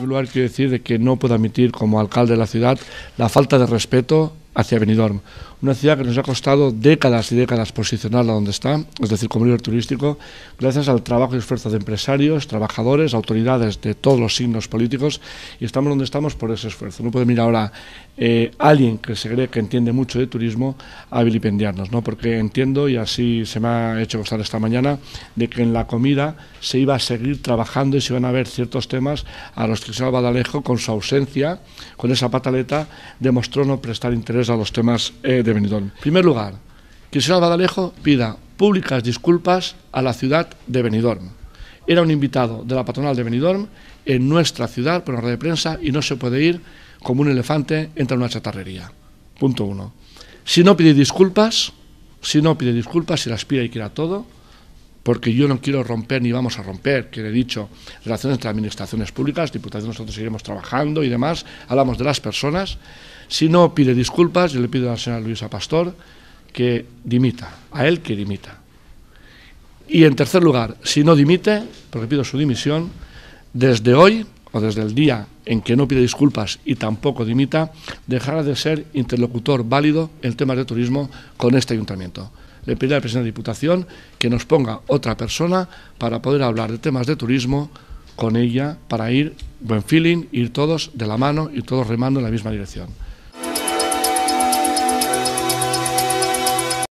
primer lugar, quiero decir que no puedo admitir como alcalde de la ciudad la falta de respeto hacia Benidorm una ciudad que nos ha costado décadas y décadas posicionarla donde está, es decir, como líder turístico, gracias al trabajo y esfuerzo de empresarios, trabajadores, autoridades de todos los signos políticos, y estamos donde estamos por ese esfuerzo. No puede mirar ahora eh, alguien que se cree que entiende mucho de turismo a vilipendiarnos, ¿no? porque entiendo, y así se me ha hecho gustar esta mañana, de que en la comida se iba a seguir trabajando y se iban a ver ciertos temas a los que el señor Badalejo, con su ausencia, con esa pataleta, demostró no prestar interés a los temas eh, de Benidorm. En primer lugar, que el señor Badalejo pida públicas disculpas a la ciudad de Benidorm. Era un invitado de la patronal de Benidorm en nuestra ciudad por la red de prensa y no se puede ir como un elefante entre una chatarrería. Punto uno. Si no pide disculpas, si no pide disculpas, si las pide y quiera todo, porque yo no quiero romper ni vamos a romper, que he dicho, relaciones entre administraciones públicas, diputaciones, nosotros seguiremos trabajando y demás, hablamos de las personas. Si no pide disculpas, yo le pido a la señora Luisa Pastor que dimita, a él que dimita. Y en tercer lugar, si no dimite, porque pido su dimisión, desde hoy o desde el día en que no pide disculpas y tampoco dimita, dejará de ser interlocutor válido en temas de turismo con este ayuntamiento le pediría al presidente de Diputación que nos ponga otra persona para poder hablar de temas de turismo con ella, para ir buen feeling, ir todos de la mano, y todos remando en la misma dirección.